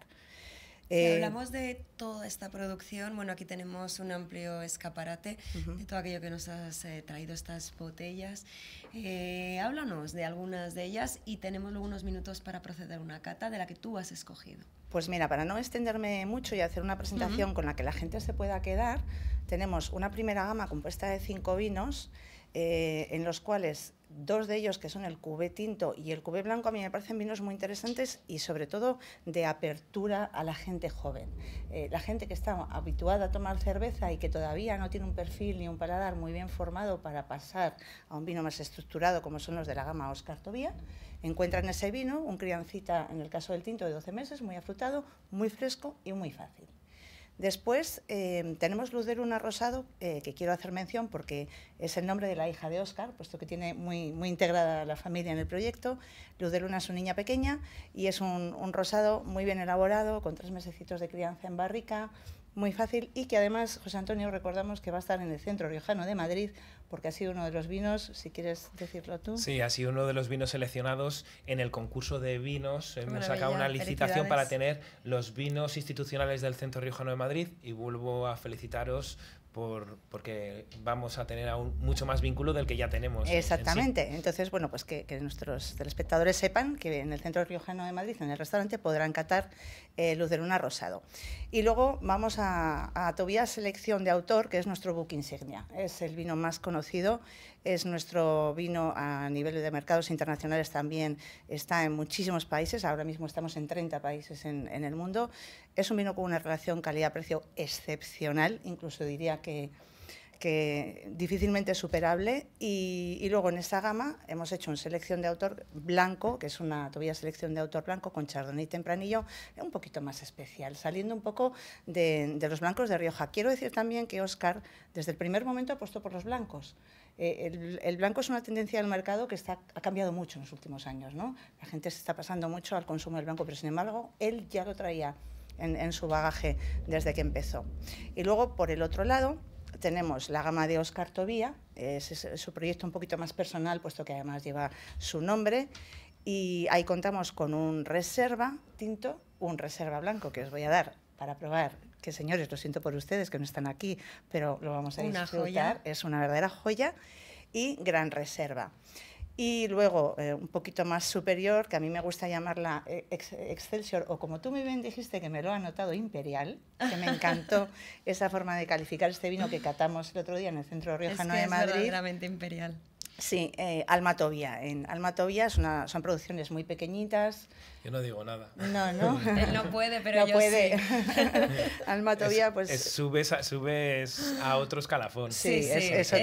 Eh, hablamos de toda esta producción, bueno, aquí tenemos un amplio escaparate de todo aquello que nos has eh, traído estas botellas. Eh, háblanos de algunas de ellas y tenemos luego unos minutos para proceder a una cata de la que tú has escogido. Pues mira, para no extenderme mucho y hacer una presentación con la que la gente se pueda quedar, tenemos una primera gama compuesta de cinco vinos en los cuales dos de ellos, que son el cubé tinto y el cubé blanco, a mí me parecen vinos muy interesantes y sobre todo de apertura a la gente joven. Eh, la gente que está habituada a tomar cerveza y que todavía no tiene un perfil ni un paladar muy bien formado para pasar a un vino más estructurado como son los de la gama Oscar Tobía, encuentran ese vino, un criancita en el caso del tinto de 12 meses, muy afrutado, muy fresco y muy fácil. Después em, tenemos Luz Luna Rosado, eh, que quiero hacer mención porque es el nombre de la hija de Oscar, puesto que tiene muy, integrada la familia en el proyecto. Luz Luna es una niña pequeña y es un, un rosado muy bien elaborado, con tres mesecitos de crianza en barrica, muy fácil y que además, José Antonio, recordamos que va a estar en el Centro Riojano de Madrid porque ha sido uno de los vinos, si quieres decirlo tú. Sí, ha sido uno de los vinos seleccionados en el concurso de vinos. Hemos sacado una licitación para tener los vinos institucionales del Centro Riojano de Madrid y vuelvo a felicitaros porque vamos a tener aún mucho más vínculo del que ya tenemos. Exactamente. Entonces, bueno, pues que, nuestros telespectadores sepan que en el Centro Riojano de Madrid, en el restaurante, podrán catar eh, Luz de Luna Rosado. Y luego vamos a, a Tobías Selección de Autor, que es nuestro book insignia. Es el vino más conocido, es nuestro vino a nivel de mercados internacionales también, está en muchísimos países, ahora mismo estamos en 30 países en, en el mundo. Es un vino con una relación calidad-precio excepcional, incluso diría que, difícilmente superable. Y, luego en esta gama hemos hecho una selección de autor blanco, que es una todavía selección de autor blanco con chardonnay tempranillo, un poquito más especial, saliendo un poco de, los blancos de Rioja. Quiero decir también que Oscar desde el primer momento apostó por los blancos. Eh, el, blanco es una tendencia del mercado que está, ha cambiado mucho en los últimos años. ¿no? La gente se está pasando mucho al consumo del blanco, pero sin embargo él ya lo traía en, su bagaje desde que empezó. Y luego, por el otro lado, tenemos la gama de Oscar Tobía, es, su proyecto un poquito más personal, puesto que además lleva su nombre. Y ahí contamos con un reserva tinto, un reserva blanco que os voy a dar para probar. Que señores, lo siento por ustedes que no están aquí, pero lo vamos a disfrutar. Es una verdadera joya. Y gran reserva. Y luego, eh, un poquito más superior, que a mí me gusta llamarla eh, Excelsior, o como tú muy bien dijiste que me lo ha anotado, Imperial, que me encantó esa forma de calificar este vino que catamos el otro día en el centro riojano es de Madrid. Es verdaderamente imperial. Sí, eh, Almatovia. En Almatovia una, son producciones muy pequeñitas. Yo no digo nada. No, no. Él no puede, pero no yo puede. sí. Almatovia, pues... subes, a, subes a otro escalafón. Sí, Es,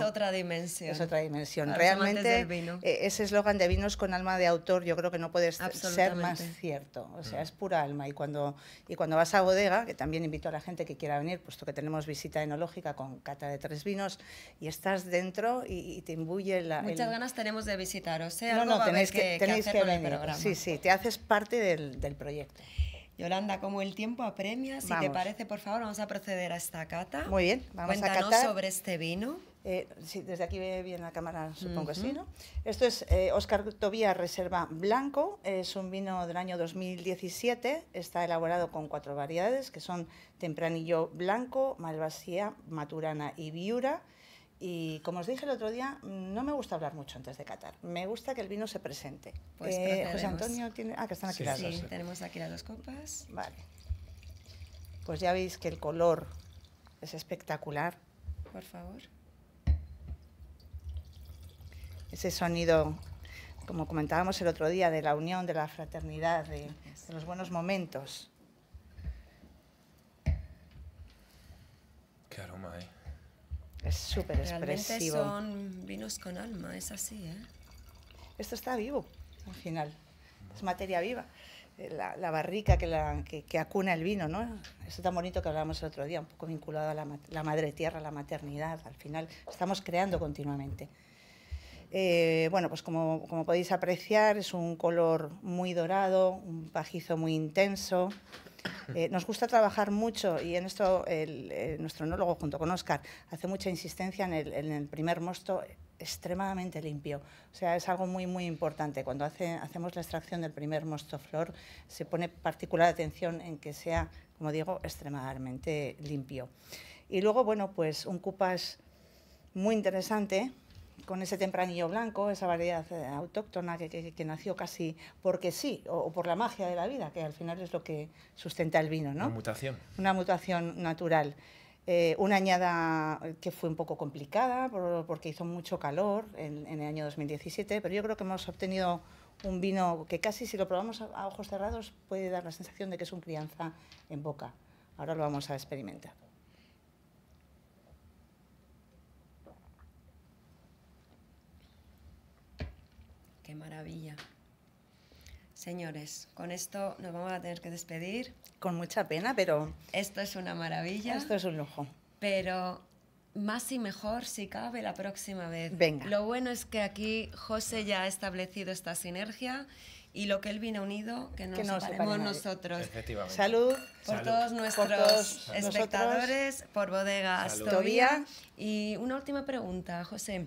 otra dimensión. Es otra dimensión. Realmente, eh, ese eslogan de vinos con alma de autor yo creo que no puede ser más cierto. O sea, mm. es pura alma. Y cuando, y cuando vas a bodega, que también invito a la gente que quiera venir, puesto que tenemos visita enológica con cata de tres vinos, y estás dentro y, y te imbuye Muchas ganas tenemos de visitaros. ¿eh? No, no, tenéis que, sí, sí, te haces parte del, proyecto. Yolanda, como el tiempo apremia, si te parece, por favor, vamos a proceder a esta cata. Muy bien, vamos Cuéntanos a catar. sobre este vino. Eh, sí, desde aquí ve bien la cámara, supongo sí, ¿no? Esto es Oscar eh, Tobía Reserva Blanco, es un vino del año 2017, está elaborado con cuatro variedades, que son Tempranillo Blanco, Malvasía, Maturana y Viura. Y como os dije el otro día, mm, no me gusta hablar mucho antes de catar. Me gusta que el vino se presente. Pues eh, José Antonio tiene. Ah, que están aquí las dos. Sí, tenemos aquí las dos copas. Vale. Pues ya veis que el color es espectacular. Por favor. Ese sonido, como comentábamos el otro día, de la unión, de la fraternidad, de, los buenos momentos. Qué aroma, ¿eh? Es súper expresivo. son vinos con alma, es así, ¿eh? Esto está vivo, al final. Es materia viva. Eh, la, la barrica que, la, acuna el vino, ¿no? Esto tan bonito que hablábamos el otro día, un poco vinculado a la, madre tierra, la maternidad. Al final estamos creando continuamente. Eh, bueno, pues como, como podéis apreciar, es un color muy dorado, un pajizo muy intenso. Eh, nos gusta trabajar mucho, y en esto eh, nuestro enólogo junto con Oscar hace mucha insistencia en el, primer mosto extremadamente limpio. O sea, es algo muy, muy importante. Cuando hacemos la extracción del primer mosto flor, se pone particular atención en que sea, como digo, extremadamente limpio. Y luego, bueno, pues un cupas muy interesante, con ese tempranillo blanco, esa variedad eh, autóctona que, nació casi porque sí, o, por la magia de la vida, que al final es lo que sustenta el vino, ¿no? Una mutación. Una mutación natural. Eh, una añada que fue un poco complicada porque hizo mucho calor en, el año 2017, pero yo creo que hemos obtenido un vino que casi si lo probamos a ojos cerrados puede dar la sensación de que es un crianza en boca. Ahora lo vamos a experimentar. Qué maravilla. Señores, con esto nos vamos a tener que despedir. Con mucha pena, pero... Esto es una maravilla. Esto es un lujo. Pero más y mejor si cabe la próxima vez. Venga. Lo bueno es que aquí José ya ha establecido esta sinergia y lo que él vino unido, que nos, que nosotros. Salud por todos nuestros espectadores, por bodegas todavía Y una última pregunta, José.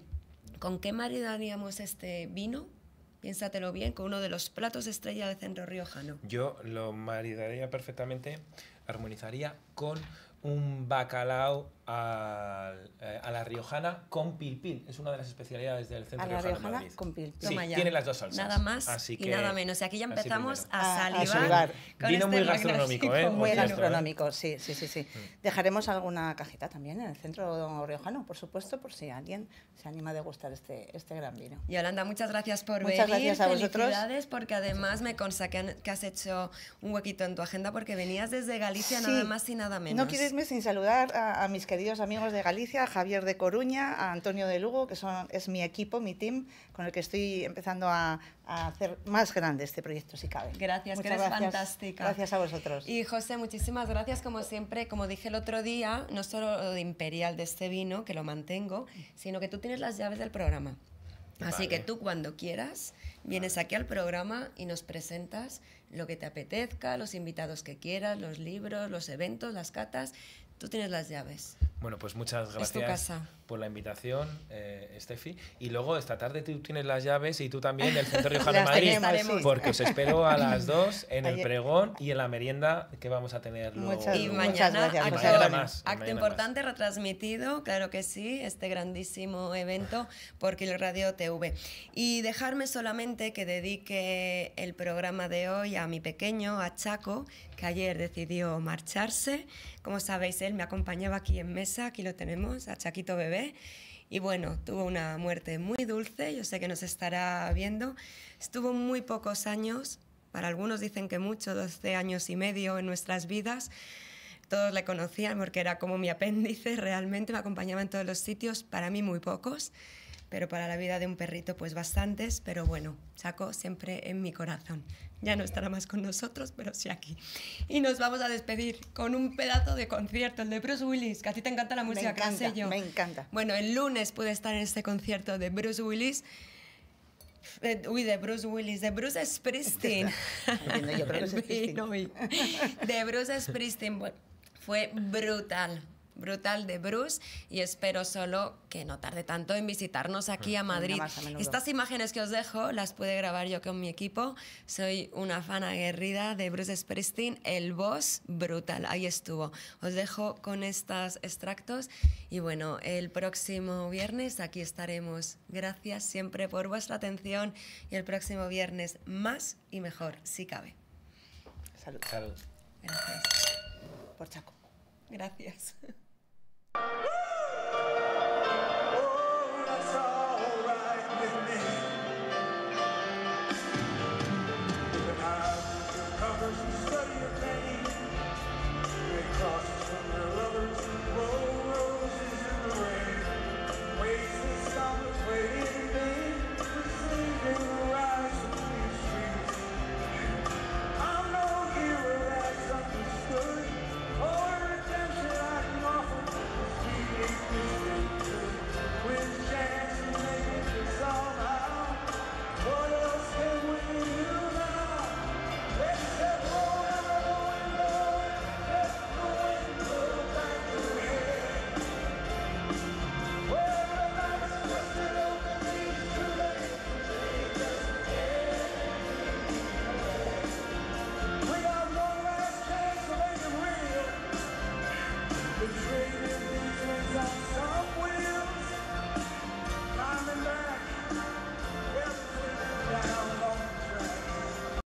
¿Con qué maridaríamos este vino? piénsatelo bien, con uno de los platos de estrella de centro riojano. Yo lo maridaría perfectamente, armonizaría con un bacalao eh, a, la riojana con pilpil. Es una de las especialidades del centro a la riojana, con pilpil. tiene las dos salsas. Nada más y nada menos. aquí ya empezamos a salivar. Vino este muy gastronómico, ¿eh? Muy ¿eh? gastronómico, sí, sí, sí, sí. Mm. Dejaremos alguna cajita también en el centro riojano, por supuesto, por si alguien se anima de gustar este, este gran vino. Yolanda, muchas gracias por muchas venir. Gracias a vosotros. Felicidades, porque además me consta que, has hecho un huequito en tu agenda porque venías desde Galicia nada más y nada menos. No quieres irme sin saludar a, a mis queridos queridos amigos de Galicia, a Javier de Coruña, a Antonio de Lugo, que son, es mi equipo, mi team, con el que estoy empezando a, hacer más grande este proyecto, si cabe. Gracias, que es gracias. fantástica. Gracias a vosotros. Y José, muchísimas gracias, como siempre, como dije el otro día, no solo de Imperial, de este vino, que lo mantengo, sino que tú tienes las llaves del programa. Así que tú cuando quieras vienes aquí al programa y nos presentas lo que te apetezca, los invitados que quieras, los libros, los eventos, las catas Tú tienes las llaves. Bueno, pues muchas gracias por la invitación, eh, Steffi. Y luego esta tarde tú tienes las llaves y tú también del Centro Riojano de Madrid, porque os espero a las dos en el pregón y en la merienda que vamos a tener luego. Muchas, y mañana, Acto, importante retransmitido, claro que sí, este grandísimo evento por Kilo Radio TV. Y dejarme solamente que dedique el programa de hoy a mi pequeño, a Chaco, que ayer decidió marcharse. Como sabéis, él me acompañaba aquí en México aquí lo tenemos, a Chaquito Bebé. Y bueno, tuvo una muerte muy dulce, yo sé que nos estará viendo. Estuvo muy pocos años, para algunos dicen que mucho, 12 años y medio en nuestras vidas. Todos le conocían porque era como mi apéndice, realmente me acompañaba en todos los sitios, para mí muy pocos, pero para la vida de un perrito pues bastantes, pero bueno, Chaco siempre en mi corazón. Ya no estará más con nosotros, pero sí aquí. Y nos vamos a despedir con un pedazo de concierto, el de Bruce Willis, que a ti te encanta la música, me encanta, yo. Me encanta. Bueno, el lunes pude estar en este concierto de Bruce Willis. Eh, uy, de Bruce Willis, de Bruce Springsteen. no, yo de Bruce Springsteen, fue brutal brutal de Bruce y espero solo que no tarde tanto en visitarnos aquí a Madrid. Estas imágenes que os dejo las pude grabar yo con mi equipo. Soy una fan aguerrida de Bruce Springsteen, el boss brutal. Ahí estuvo. Os dejo con estos extractos y bueno, el próximo viernes aquí estaremos. Gracias siempre por vuestra atención y el próximo viernes más y mejor, si cabe. Salud. Por Chaco. Gracias. Woo!